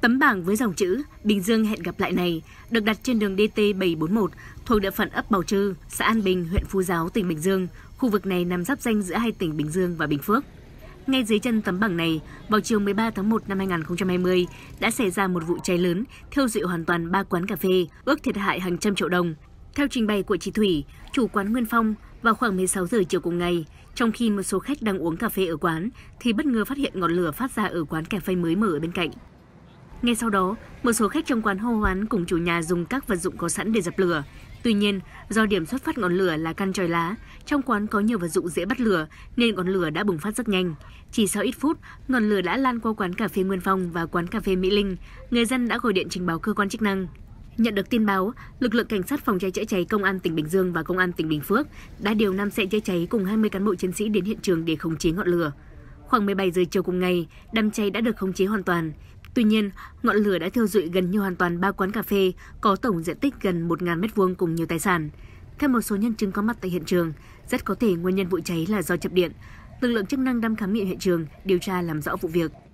Tấm bảng với dòng chữ Bình Dương hẹn gặp lại này được đặt trên đường DT741 thuộc địa phận ấp Bào Trư, xã An Bình, huyện Phú Giáo, tỉnh Bình Dương. Khu vực này nằm giáp danh giữa hai tỉnh Bình Dương và Bình Phước. Ngay dưới chân tấm bảng này, vào chiều 13 tháng 1 năm 2020, đã xảy ra một vụ cháy lớn thiêu dụi hoàn toàn ba quán cà phê, ước thiệt hại hàng trăm triệu đồng. Theo trình bày của chị Thủy, chủ quán Nguyên Phong, vào khoảng 16 giờ chiều cùng ngày, trong khi một số khách đang uống cà phê ở quán, thì bất ngờ phát hiện ngọn lửa phát ra ở quán cà phê mới mở ở bên cạnh. Ngay sau đó, một số khách trong quán hô hoán cùng chủ nhà dùng các vật dụng có sẵn để dập lửa. Tuy nhiên, do điểm xuất phát ngọn lửa là căn tròi lá, trong quán có nhiều vật dụng dễ bắt lửa nên ngọn lửa đã bùng phát rất nhanh. Chỉ sau ít phút, ngọn lửa đã lan qua quán cà phê Nguyên Phong và quán cà phê Mỹ Linh. Người dân đã gọi điện trình báo cơ quan chức năng. Nhận được tin báo, lực lượng cảnh sát phòng cháy chữa cháy công an tỉnh Bình Dương và công an tỉnh Bình Phước đã điều 5 xe chữa cháy cùng 20 cán bộ chiến sĩ đến hiện trường để khống chế ngọn lửa. Khoảng 17 giờ chiều cùng ngày, đám cháy đã được khống chế hoàn toàn. Tuy nhiên, ngọn lửa đã thiêu rụi gần như hoàn toàn ba quán cà phê có tổng diện tích gần 1.000 m2 cùng nhiều tài sản. Theo một số nhân chứng có mặt tại hiện trường, rất có thể nguyên nhân vụ cháy là do chập điện. Lực lượng chức năng đang khám nghiệm hiện trường, điều tra làm rõ vụ việc.